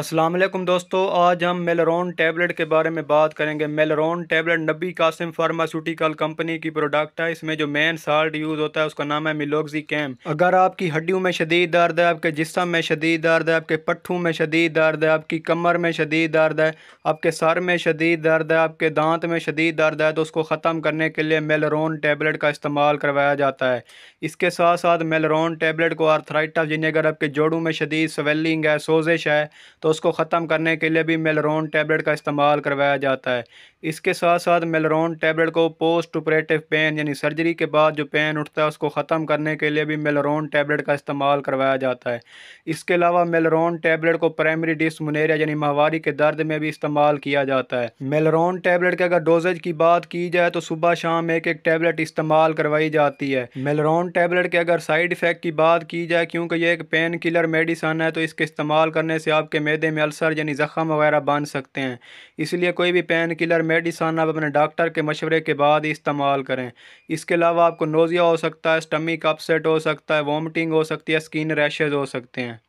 असलम दोस्तों आज हम मेलरॉन टैबलेट के बारे में बात करेंगे Melron tablet Nabi Qasim pharmaceutical company की प्रोडक्ट है इसमें जो मेन साल्ट यूज़ होता है उसका नाम है मिलोक्जी कैम अगर आपकी हड्डियों में शदीद दर्द है आपके जिसम में शदीद दर्द है आपके पट्ठों में शदीद दर्द है आपकी कमर में शदीद दर्द है आपके सर में शदीद दर्द है आपके दांत में शदीद दर्द है तो उसको ख़त्म करने के लिए मेलरॉन टैबलेट का इस्तेमाल करवाया जाता है इसके साथ साथ मेलरॉन टैबलेट को आर्थराइटस जिन्हें अगर आपके जोड़ों में शदीद स्वेलिंग है सोजिश है तो उसको ख़त्म करने के लिए भी मेलरोन टैबलेट का इस्तेमाल करवाया जाता है इसके साथ साथ मेलरॉन टैबलेट को पोस्ट ऑपरेटिव पेन यानी सर्जरी के बाद जो पेन उठता है उसको ख़त्म करने के लिए भी मेलरॉन टैबलेट का इस्तेमाल करवाया जाता है इसके अलावा मेलरॉन टैबलेट को प्राइमरी डिसमोनेरिया यानी माहवारी के दर्द में भी इस्तेमाल किया जाता है मेलरॉन टैबलेट के अगर डोजेज की बात की जाए तो सुबह शाम एक एक टैबलेट इस्तेमाल करवाई जाती है मेलरॉन टैबलेट के अगर साइड इफ़ेक्ट की बात की जाए क्योंकि ये एक पेन किलर मेडिसन है तो इसके इस्तेमाल करने से आपके मैदे में अल्सर यानी ज़ख़म वगैरह बन सकते हैं इसलिए कोई भी पेन किलर मेडिसन आप अपने डॉक्टर के मशवरे के बाद इस्तेमाल करें इसके अलावा आपको नोज़िया हो सकता है स्टमिक अपसेट हो सकता है वॉमिटिंग हो सकती है स्किन रैशेज़ हो सकते हैं